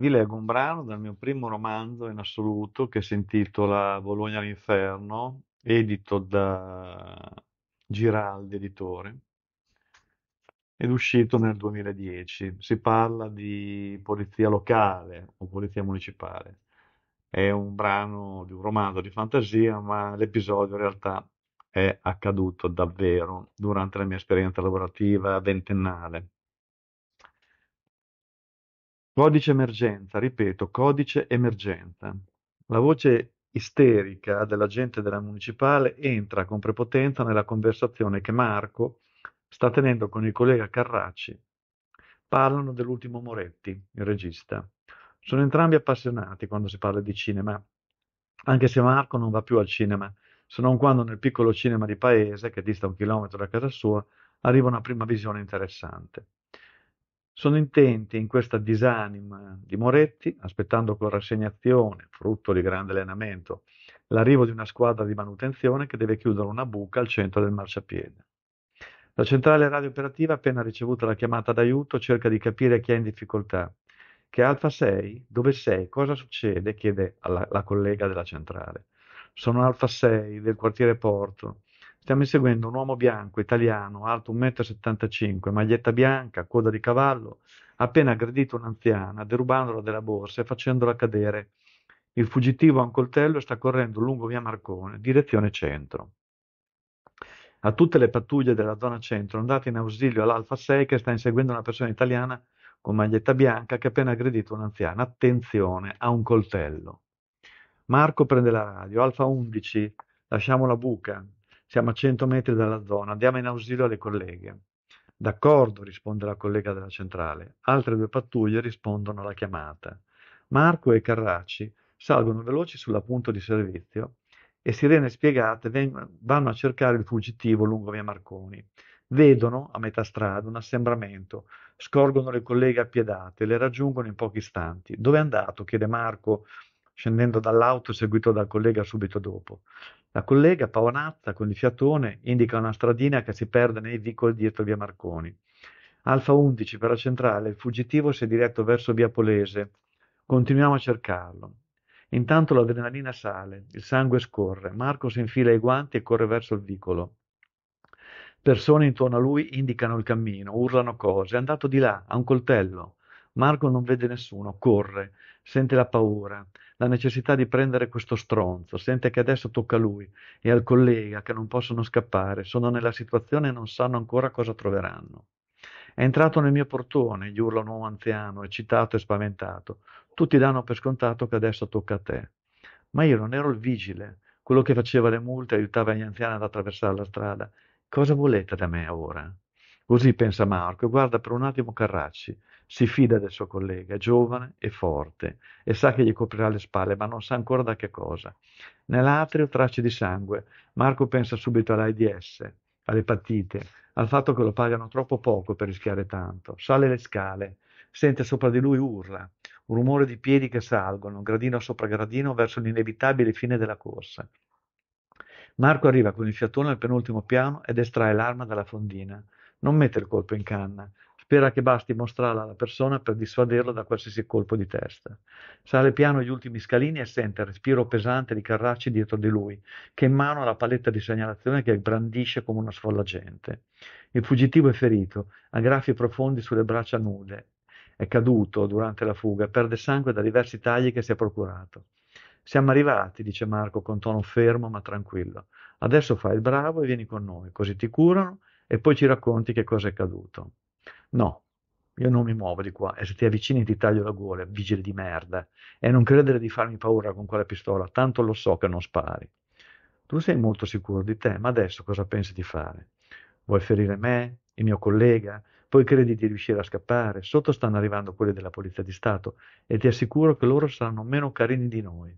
Vi leggo un brano dal mio primo romanzo in assoluto che si intitola Bologna all'inferno, edito da Giraldi Editore ed uscito nel 2010. Si parla di polizia locale o polizia municipale. È un brano di un romanzo di fantasia, ma l'episodio in realtà è accaduto davvero durante la mia esperienza lavorativa ventennale. Codice emergenza, ripeto, codice emergenza. La voce isterica dell'agente della municipale entra con prepotenza nella conversazione che Marco sta tenendo con il collega Carracci. Parlano dell'ultimo Moretti, il regista. Sono entrambi appassionati quando si parla di cinema, anche se Marco non va più al cinema, se non quando nel piccolo cinema di paese, che dista un chilometro da casa sua, arriva una prima visione interessante. Sono intenti in questa disanima di Moretti, aspettando con rassegnazione, frutto di grande allenamento, l'arrivo di una squadra di manutenzione che deve chiudere una buca al centro del marciapiede. La centrale radiooperativa, appena ricevuta la chiamata d'aiuto, cerca di capire chi è in difficoltà. Che Alfa 6? Dove sei? Cosa succede? chiede alla, la collega della centrale. Sono Alfa 6 del quartiere Porto. Stiamo inseguendo un uomo bianco, italiano, alto 1,75 m, maglietta bianca, coda di cavallo, appena aggredito un'anziana, derubandola della borsa e facendola cadere. Il fuggitivo ha un coltello e sta correndo lungo via Marcone, direzione centro. A tutte le pattuglie della zona centro andate in ausilio all'Alfa 6 che sta inseguendo una persona italiana con maglietta bianca che ha appena aggredito un'anziana. Attenzione, ha un coltello. Marco prende la radio, Alfa 11, lasciamo la buca, siamo a 100 metri dalla zona, andiamo in ausilio alle colleghe. D'accordo, risponde la collega della centrale. Altre due pattuglie rispondono alla chiamata. Marco e Carracci salgono veloci sulla punta di servizio e sirene spiegate vanno a cercare il fuggitivo lungo via Marconi. Vedono a metà strada un assembramento, scorgono le colleghe appiedate, le raggiungono in pochi istanti. Dove è andato? chiede Marco, scendendo dall'auto seguito dal collega subito dopo. La collega, paonazza, con il fiatone, indica una stradina che si perde nei vicoli dietro via Marconi. Alfa 11 per la centrale, il fuggitivo si è diretto verso via Polese. Continuiamo a cercarlo. Intanto l'adrenalina sale, il sangue scorre, Marco si infila i guanti e corre verso il vicolo. Persone intorno a lui indicano il cammino, urlano cose, è andato di là, ha un coltello. Marco non vede nessuno, corre, sente la paura, la necessità di prendere questo stronzo, sente che adesso tocca a lui e al collega che non possono scappare, sono nella situazione e non sanno ancora cosa troveranno. È entrato nel mio portone, gli urla un uomo anziano, eccitato e spaventato. Tutti danno per scontato che adesso tocca a te. Ma io non ero il vigile, quello che faceva le multe e aiutava gli anziani ad attraversare la strada. Cosa volete da me ora? Così pensa Marco e guarda per un attimo Carracci, si fida del suo collega, è giovane e forte e sa che gli coprirà le spalle, ma non sa ancora da che cosa. Nell'atrio tracce di sangue, Marco pensa subito all'AIDS, all'epatite, al fatto che lo pagano troppo poco per rischiare tanto. Sale le scale, sente sopra di lui urla, un rumore di piedi che salgono, gradino sopra gradino, verso l'inevitabile fine della corsa. Marco arriva con il fiatone al penultimo piano ed estrae l'arma dalla fondina. Non mette il colpo in canna, Spera che basti mostrarla alla persona per dissuaderla da qualsiasi colpo di testa. Sale piano gli ultimi scalini e sente il respiro pesante di Carracci dietro di lui, che in mano ha la paletta di segnalazione che brandisce come una sfollagente. Il fuggitivo è ferito, ha graffi profondi sulle braccia nude. È caduto durante la fuga, perde sangue da diversi tagli che si è procurato. Siamo arrivati, dice Marco con tono fermo ma tranquillo. Adesso fai il bravo e vieni con noi, così ti curano e poi ci racconti che cosa è accaduto. No, io non mi muovo di qua e se ti avvicini ti taglio la gola, vigile di merda, e non credere di farmi paura con quella pistola, tanto lo so che non spari. Tu sei molto sicuro di te, ma adesso cosa pensi di fare? Vuoi ferire me, il mio collega? Poi credi di riuscire a scappare? Sotto stanno arrivando quelli della Polizia di Stato e ti assicuro che loro saranno meno carini di noi.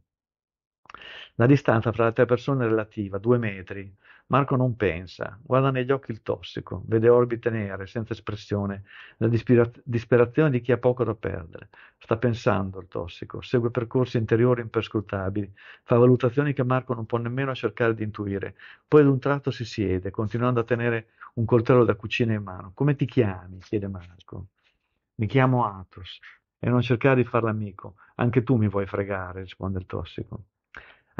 La distanza fra le tre persone è relativa, due metri. Marco non pensa, guarda negli occhi il tossico, vede orbite nere, senza espressione, la dispera- disperazione di chi ha poco da perdere. Sta pensando il tossico, segue percorsi interiori imperscrutabili, fa valutazioni che Marco non può nemmeno cercare di intuire. Poi ad un tratto si siede, continuando a tenere un coltello da cucina in mano. Come ti chiami? chiede Marco. Mi chiamo Atos. E non cercare di farla amico. Anche tu mi vuoi fregare, risponde il tossico.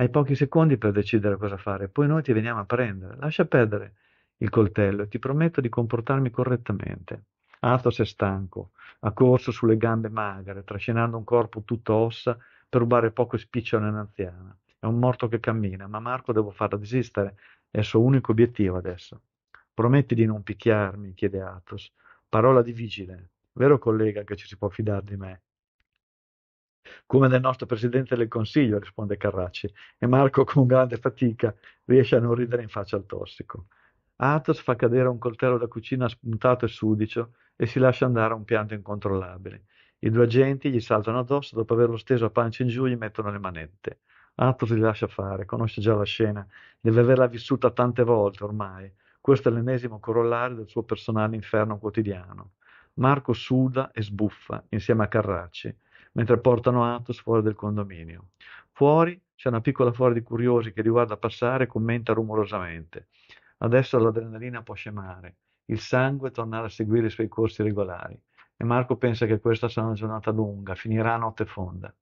Hai pochi secondi per decidere cosa fare, poi noi ti veniamo a prendere. Lascia perdere il coltello e ti prometto di comportarmi correttamente. Athos è stanco, ha corso sulle gambe magre, trascinando un corpo tutto ossa per rubare poco spiccio all'anziana. È un morto che cammina, ma Marco devo farla desistere, è il suo unico obiettivo adesso. Prometti di non picchiarmi, chiede Athos. Parola di vigile. Vero collega che ci si può fidare di me? come del nostro Presidente del Consiglio, risponde Carracci, e Marco con grande fatica riesce a non ridere in faccia al tossico. Athos fa cadere un coltello da cucina spuntato e sudicio e si lascia andare a un pianto incontrollabile. I due agenti gli saltano addosso, dopo averlo steso a pancia in giù e gli mettono le manette. Athos li lascia fare, conosce già la scena, deve averla vissuta tante volte ormai. Questo è l'ennesimo corollario del suo personale inferno quotidiano. Marco suda e sbuffa insieme a Carracci mentre portano Atos fuori del condominio. Fuori c'è una piccola folla di curiosi che li guarda passare e commenta rumorosamente. Adesso l'adrenalina può scemare, il sangue tornare a seguire i suoi corsi regolari e Marco pensa che questa sarà una giornata lunga, finirà a notte fonda.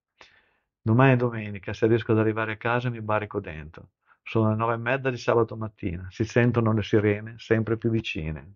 Domani è domenica, se riesco ad arrivare a casa mi barico dentro. Sono le nove e mezza di sabato mattina, si sentono le sirene sempre più vicine.